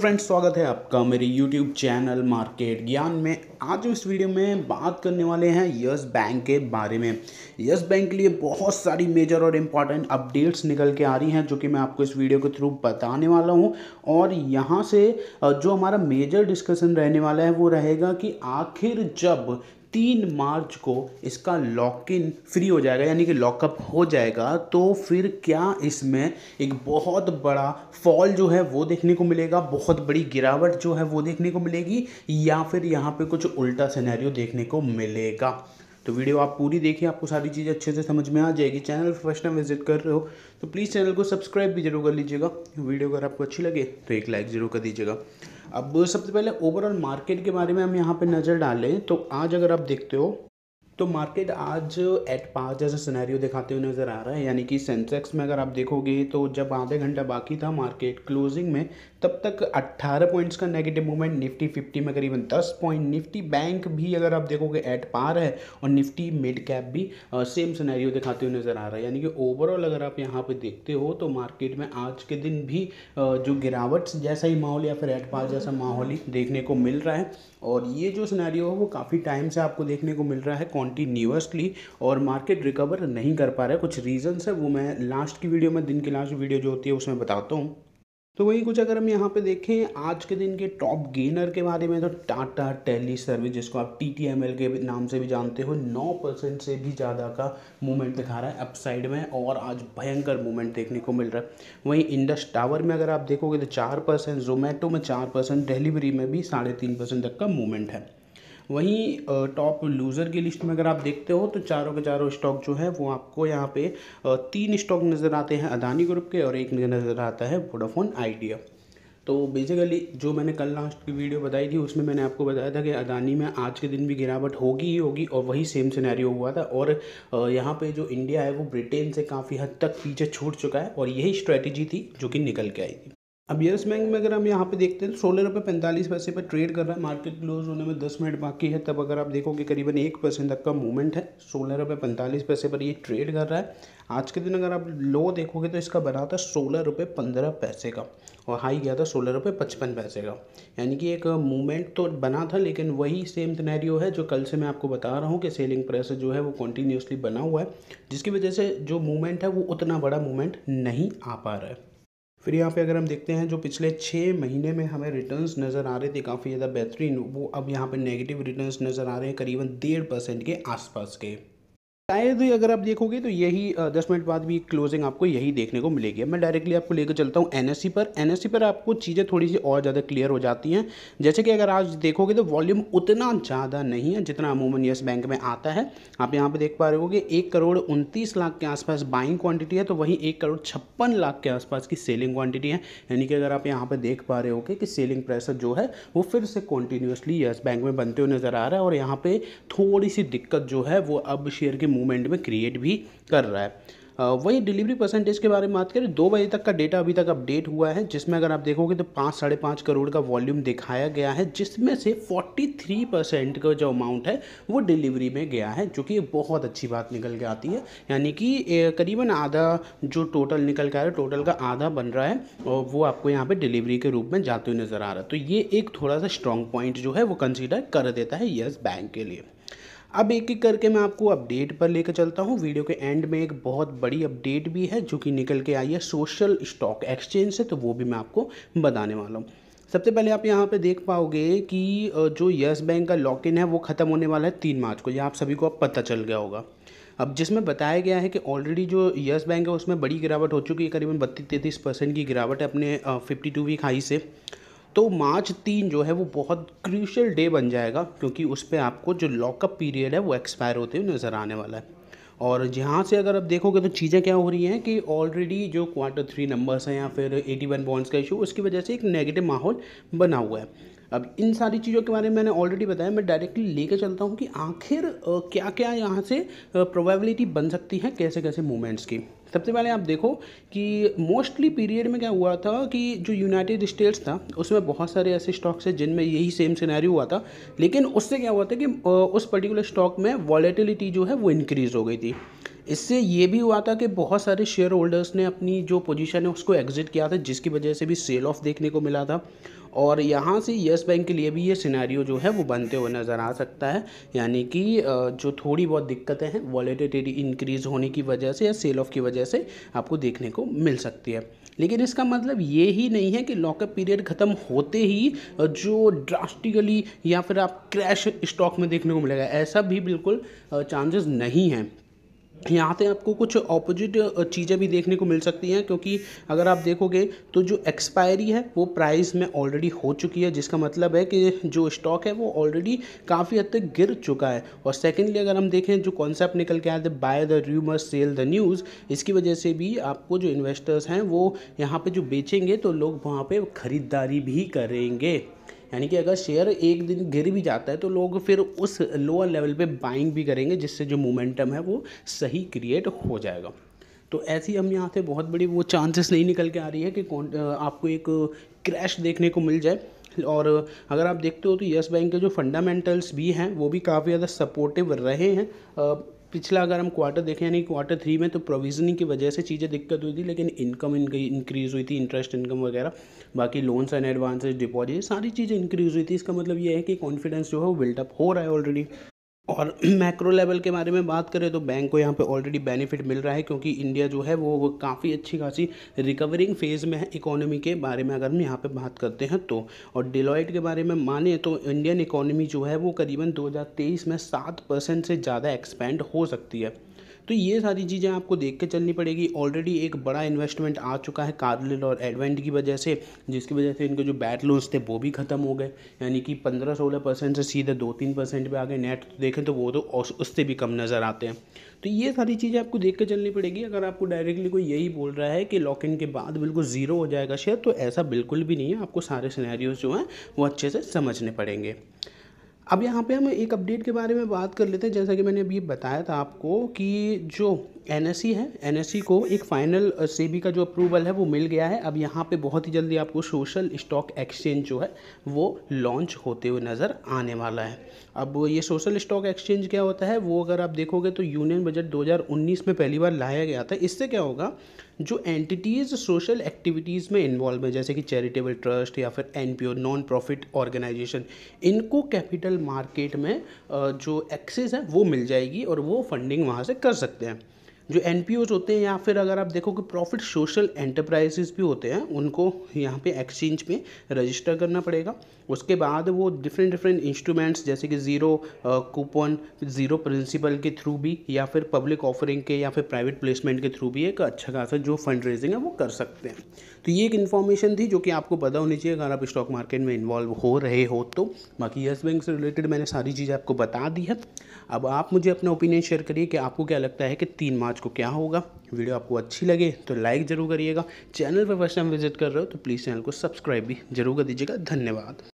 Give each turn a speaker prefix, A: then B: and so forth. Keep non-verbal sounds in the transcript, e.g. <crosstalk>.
A: friends स्वागत है आपका मेरे यूट्यूब चैनल मार्केट ज्ञान में आज इस वीडियो में बात करने वाले हैं यस बैंक के बारे में यस बैंक के लिए बहुत सारी मेजर और इम्पॉर्टेंट अपडेट्स निकल के आ रही हैं जो कि मैं आपको इस वीडियो के थ्रू बताने वाला हूं और यहां से जो हमारा मेजर डिस्कशन रहने वाला है वो रहेगा कि आखिर जब तीन मार्च को इसका लॉक इन फ्री हो जाएगा यानी कि लॉकअप हो जाएगा तो फिर क्या इसमें एक बहुत बड़ा फॉल जो है वो देखने को मिलेगा बहुत बड़ी गिरावट जो है वो देखने को मिलेगी या फिर यहाँ पे कुछ उल्टा सिनेरियो देखने को मिलेगा तो वीडियो आप पूरी देखिए आपको सारी चीज़ें अच्छे से समझ में आ जाएगी चैनल फर्स्ट टाइम विजिट कर रहे हो तो प्लीज़ चैनल को सब्सक्राइब भी जरूर कर लीजिएगा वीडियो अगर आपको अच्छी लगे तो एक लाइक ज़रूर कर दीजिएगा अब सबसे पहले ओवरऑल मार्केट के बारे में हम यहाँ पर नज़र डालें तो आज अगर आप देखते हो तो मार्केट आज एट पाँच जैसा सिनेरियो दिखाते हुए नज़र आ रहा है यानी कि सेंसेक्स में अगर आप देखोगे तो जब आधे घंटा बाकी था मार्केट क्लोजिंग में तब तक 18 पॉइंट्स का नेगेटिव मूवमेंट निफ्टी 50 में करीबन 10 पॉइंट निफ्टी बैंक भी अगर आप देखोगे एट पार है और निफ्टी मिड कैप भी आ, सेम सिनेरियो दिखाते हुए नज़र आ रहा है यानी कि ओवरऑल अगर आप यहाँ पे देखते हो तो मार्केट में आज के दिन भी आ, जो गिरावट जैसा ही माहौल या फिर एट पार जैसा माहौल ही देखने को मिल रहा है और ये जो सिनेरियो है वो काफ़ी टाइम से आपको देखने को मिल रहा है कॉन्टीन्यूसली और मार्केट रिकवर नहीं कर पा रहा है कुछ रीज़न्स है वो मैं लास्ट की वीडियो में दिन की लास्ट वीडियो जो होती है उसमें बताता हूँ तो वहीं कुछ अगर हम यहाँ पे देखें आज के दिन के टॉप गेनर के बारे में तो टाटा टेली सर्विस जिसको आप टी टी एम एल के नाम से भी जानते हो नौ परसेंट से भी ज़्यादा का मूवमेंट दिखा रहा है अपसाइड में और आज भयंकर मूवमेंट देखने को मिल रहा है वहीं इंडस टावर में अगर आप देखोगे तो चार परसेंट जोमेटो में चार परसेंट डिलीवरी में भी साढ़े तीन परसेंट तक का मूवमेंट है वहीं टॉप लूज़र की लिस्ट में अगर आप देखते हो तो चारों के चारों स्टॉक जो है वो आपको यहाँ पे तीन स्टॉक नज़र आते हैं अदानी ग्रुप के और एक नज़र आता है वोडाफोन आइडिया तो बेसिकली जो मैंने कल लास्ट की वीडियो बताई थी उसमें मैंने आपको बताया था कि अदानी में आज के दिन भी गिरावट होगी ही होगी और वही सेम सिनेरियो हुआ था और यहाँ पे जो इंडिया है वो ब्रिटेन से काफ़ी हद तक पीछे छूट चुका है और यही स्ट्रेटजी थी जो कि निकल के आई थी अब यस बैंक में अगर हम यहाँ पे देखते हैं तो सोलह रुपये पैंतालीस पैसे पर ट्रेड कर रहा है मार्केट क्लोज होने में दस मिनट बाकी है तब अगर आप देखोगे करीबन एक परसेंट तक का मूवमेंट है सोलह रुपये पैंतालीस पैसे पर ये ट्रेड कर रहा है आज के दिन अगर आप लो देखोगे तो इसका बना था सोलह रुपये पंद्रह पैसे का और हाई गया था सोलह रुपये पचपन पैसे का यानी कि एक मूवमेंट तो बना था लेकिन वही सेम सिनेरियो है जो कल से मैं आपको बता रहा हूँ कि सेलिंग प्रेस जो है वो कंटिन्यूसली बना हुआ है जिसकी वजह से जो मूवमेंट है वो उतना बड़ा मूवमेंट नहीं आ पा रहा है फिर यहाँ पे अगर हम देखते हैं जो पिछले छः महीने में हमें रिटर्न्स नज़र आ रहे थे काफ़ी ज़्यादा बेहतरीन वो अब यहाँ पे नेगेटिव रिटर्न्स नज़र आ रहे हैं करीबन डेढ़ परसेंट के आसपास के शायद अगर आप देखोगे तो यही दस मिनट बाद भी क्लोजिंग आपको यही देखने को मिलेगी मैं डायरेक्टली आपको लेकर चलता हूँ एनएससी पर एनएससी पर आपको चीज़ें थोड़ी सी और ज़्यादा क्लियर हो जाती हैं जैसे कि अगर आज देखोगे तो वॉल्यूम उतना ज़्यादा नहीं है जितना अमूमन यस बैंक में आता है आप यहाँ पर देख पा रहे हो कि एक करोड़ उनतीस लाख के आसपास बाइंग क्वान्टिटी है तो वहीं एक करोड़ छप्पन लाख के आसपास की सेलिंग क्वान्टिटी है यानी कि अगर आप यहाँ पर देख पा रहे हो कि सेलिंग प्राइस जो है वो फिर से कॉन्टीन्यूसली येस बैंक में बनते हुए नज़र आ रहा है और यहाँ पर थोड़ी सी दिक्कत जो है वो अब शेयर की मूवमेंट में क्रिएट भी कर रहा है वही डिलीवरी परसेंटेज के बारे में बात करें दो बजे तक का डेटा अभी तक अपडेट हुआ है जिसमें अगर आप देखोगे तो पाँच साढ़े पाँच करोड़ का वॉल्यूम दिखाया गया है जिसमें से 43 परसेंट का जो अमाउंट है वो डिलीवरी में गया है जो कि बहुत अच्छी बात निकल के आती है यानी कि करीबन आधा जो टोटल निकल के आ रहा है टोटल का आधा बन रहा है और वो आपको यहाँ पर डिलीवरी के रूप में जाते हुए नज़र आ रहा है तो ये एक थोड़ा सा स्ट्रॉन्ग पॉइंट जो है वो कंसिडर कर देता है येस बैंक के लिए अब एक एक करके मैं आपको अपडेट पर लेकर चलता हूँ वीडियो के एंड में एक बहुत बड़ी अपडेट भी है जो कि निकल के आई है सोशल स्टॉक एक्सचेंज से तो वो भी मैं आपको बताने वाला हूँ सबसे पहले आप यहाँ पे देख पाओगे कि जो यस बैंक का लॉक इन है वो ख़त्म होने वाला है तीन मार्च को यह आप सभी को अब पता चल गया होगा अब जिसमें बताया गया है कि ऑलरेडी जो यस बैंक है उसमें बड़ी गिरावट हो चुकी है करीबन बत्तीस तैंतीस परसेंट की गिरावट है अपने फिफ्टी टू वीक हाई से तो मार्च तीन जो है वो बहुत क्रूशल डे बन जाएगा क्योंकि उस पर आपको जो लॉकअप पीरियड है वो एक्सपायर होते हुए नज़र आने वाला है और जहाँ से अगर आप देखोगे तो चीज़ें क्या हो रही हैं कि ऑलरेडी जो क्वार्टर थ्री नंबर्स हैं या फिर एटी वन बॉन्ड्स का इशू उसकी वजह से एक नेगेटिव माहौल बना हुआ है अब इन सारी चीज़ों के बारे में मैंने ऑलरेडी बताया मैं डायरेक्टली लेकर चलता हूँ कि आखिर क्या क्या यहाँ से प्रोबेबिलिटी बन सकती है कैसे कैसे मूवमेंट्स की सबसे पहले आप देखो कि मोस्टली पीरियड में क्या हुआ था कि जो यूनाइटेड स्टेट्स था उसमें बहुत सारे ऐसे स्टॉक्स हैं जिनमें यही सेम सिनेरियो हुआ था लेकिन उससे क्या हुआ था कि उस पर्टिकुलर स्टॉक में वॉलेटिलिटी जो है वो इंक्रीज़ हो गई थी इससे ये भी हुआ था कि बहुत सारे शेयर होल्डर्स ने अपनी जो पोजीशन है उसको एग्जिट किया था जिसकी वजह से भी सेल ऑफ देखने को मिला था और यहाँ से येस बैंक के लिए भी ये सिनेरियो जो है वो बनते हुए नज़र आ सकता है यानी कि जो थोड़ी बहुत दिक्कतें हैं वॉलेटिटी इंक्रीज़ होने की वजह से या सेल ऑफ की वजह से आपको देखने को मिल सकती है लेकिन इसका मतलब ये ही नहीं है कि लॉकअप पीरियड ख़त्म होते ही जो ड्रास्टिकली या फिर आप क्रैश स्टॉक में देखने को मिलेगा ऐसा भी बिल्कुल चांसेस नहीं है यहाँ पे आपको कुछ ऑपोजिट चीज़ें भी देखने को मिल सकती हैं क्योंकि अगर आप देखोगे तो जो एक्सपायरी है वो प्राइस में ऑलरेडी हो चुकी है जिसका मतलब है कि जो स्टॉक है वो ऑलरेडी काफ़ी हद तक गिर चुका है और सेकेंडली अगर हम देखें जो कॉन्सेप्ट निकल के आया था by the rumour sell the news इसकी वजह से भी आपको जो इन्वेस्टर्स हैं वो यहाँ पर जो बेचेंगे तो लोग वहाँ पर ख़रीदारी भी करेंगे यानी कि अगर शेयर एक दिन गिर भी जाता है तो लोग फिर उस लोअर लेवल पे बाइंग भी करेंगे जिससे जो मोमेंटम है वो सही क्रिएट हो जाएगा तो ऐसी हम यहाँ से बहुत बड़ी वो चांसेस नहीं निकल के आ रही है कि कौन आपको एक क्रैश देखने को मिल जाए और अगर आप देखते हो तो यस बैंक के जो फंडामेंटल्स भी हैं वो भी काफ़ी ज़्यादा सपोर्टिव रहे हैं पिछला अगर हम क्वार्टर देखें यानी क्वार्टर थ्री में तो प्रोविजनिंग की वजह से चीज़ें दिक्कत हुई थी लेकिन इनकम इनकी इंक्रीज़ हुई थी इंटरेस्ट इनकम वगैरह बाकी लोन्स एंड एडवांसेज डिपॉजिट सारी चीज़ें इंक्रीज़ हुई थी इसका मतलब ये है कि कॉन्फिडेंस जो है वो बिल्टअप हो रहा है ऑलरेडी और मैक्रो <clears throat> लेवल के बारे में बात करें तो बैंक को यहाँ पे ऑलरेडी बेनिफिट मिल रहा है क्योंकि इंडिया जो है वो, काफ़ी अच्छी खासी रिकवरिंग फेज़ में है इकोनॉमी के बारे में अगर हम यहाँ पे बात करते हैं तो और डिलॉइट के बारे में माने तो इंडियन इकोनॉमी जो है वो करीबन 2023 में सात परसेंट से ज़्यादा एक्सपेंड हो सकती है तो ये सारी चीज़ें आपको देख के चलनी पड़ेगी ऑलरेडी एक बड़ा इन्वेस्टमेंट आ चुका है कार्लिल और एडवेंट की वजह से जिसकी वजह से इनके जो बैट लोन्स थे वो भी ख़त्म हो गए यानी कि पंद्रह सोलह परसेंट से सीधे दो तीन परसेंट पर आ गए नेट तो देखें तो वो तो उससे भी कम नज़र आते हैं तो ये सारी चीज़ें आपको देख के चलनी पड़ेगी अगर आपको डायरेक्टली कोई यही बोल रहा है कि लॉक इन के बाद बिल्कुल ज़ीरो हो जाएगा शेयर तो ऐसा बिल्कुल भी नहीं है आपको सारे सिनेरियोज जो हैं वो अच्छे से समझने पड़ेंगे अब यहाँ पे हम एक अपडेट के बारे में बात कर लेते हैं जैसा कि मैंने अभी बताया था आपको कि जो एन है एन को एक फाइनल सेबी का जो अप्रूवल है वो मिल गया है अब यहाँ पे बहुत ही जल्दी आपको सोशल स्टॉक एक्सचेंज जो है वो लॉन्च होते हुए नज़र आने वाला है अब ये सोशल स्टॉक एक्सचेंज क्या होता है वो अगर आप देखोगे तो यूनियन बजट 2019 में पहली बार लाया गया था इससे क्या होगा जो एंटिटीज़ सोशल एक्टिविटीज़ में इन्वॉल्व है जैसे कि चैरिटेबल ट्रस्ट या फिर एन नॉन प्रॉफिट ऑर्गेनाइजेशन इनको कैपिटल मार्केट में जो एक्सेस है वो मिल जाएगी और वो फंडिंग वहाँ से कर सकते हैं जो एन होते हैं या फिर अगर आप देखो कि प्रॉफिट सोशल एंटरप्राइजेस भी होते हैं उनको यहाँ पे एक्सचेंज में रजिस्टर करना पड़ेगा उसके बाद वो डिफरेंट डिफरेंट इंस्ट्रूमेंट्स जैसे कि ज़ीरो कूपन ज़ीरो प्रिंसिपल के थ्रू भी या फिर पब्लिक ऑफरिंग के या फिर प्राइवेट प्लेसमेंट के थ्रू भी एक अच्छा खासा जो फंड रेजिंग है वो कर सकते हैं तो ये एक इन्फॉर्मेशन थी जो कि आपको पता होनी चाहिए अगर आप स्टॉक मार्केट में इन्वॉल्व हो रहे हो तो बाकी येस बैंक से रिलेटेड मैंने सारी चीज़ें आपको बता दी है अब आप मुझे अपना ओपिनियन शेयर करिए कि आपको क्या लगता है कि तीन मार्च को क्या होगा वीडियो आपको अच्छी लगे तो लाइक ज़रूर करिएगा चैनल पर फर्स्ट टाइम विजिट कर रहे हो तो प्लीज़ चैनल को सब्सक्राइब भी जरूर कर दीजिएगा धन्यवाद